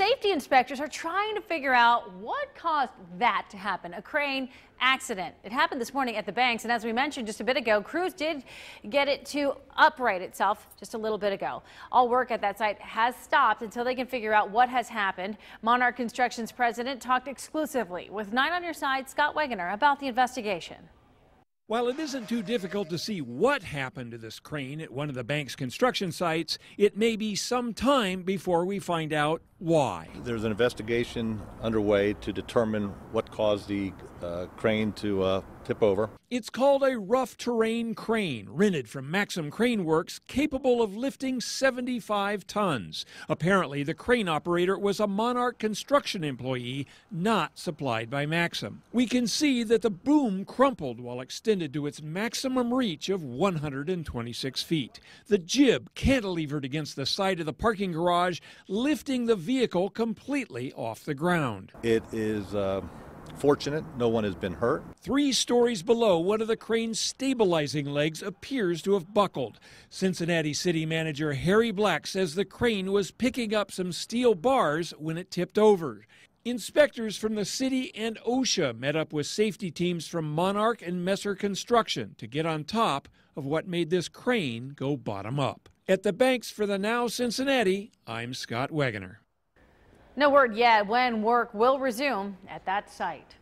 Safety inspectors are trying to figure out what caused that to happen, a crane accident. It happened this morning at the banks, and as we mentioned just a bit ago, crews did get it to upright itself just a little bit ago. All work at that site has stopped until they can figure out what has happened. Monarch Construction's president talked exclusively with 9 on your side, Scott Wegener, about the investigation. While it isn't too difficult to see what happened to this crane at one of the bank's construction sites, it may be some time before we find out why? There's an investigation underway to determine what caused the uh, crane to uh, tip over. It's called a rough terrain crane, rented from Maxim Crane Works, capable of lifting 75 tons. Apparently, the crane operator was a Monarch construction employee, not supplied by Maxim. We can see that the boom crumpled while extended to its maximum reach of 126 feet. The jib cantilevered against the side of the parking garage, lifting the vehicle completely off the ground. It is. Uh fortunate no one has been hurt. Three stories below, one of the crane's stabilizing legs appears to have buckled. Cincinnati city manager Harry Black says the crane was picking up some steel bars when it tipped over. Inspectors from the city and OSHA met up with safety teams from Monarch and Messer Construction to get on top of what made this crane go bottom up. At the banks for the Now Cincinnati, I'm Scott Wegener. No word yet when work will resume at that site.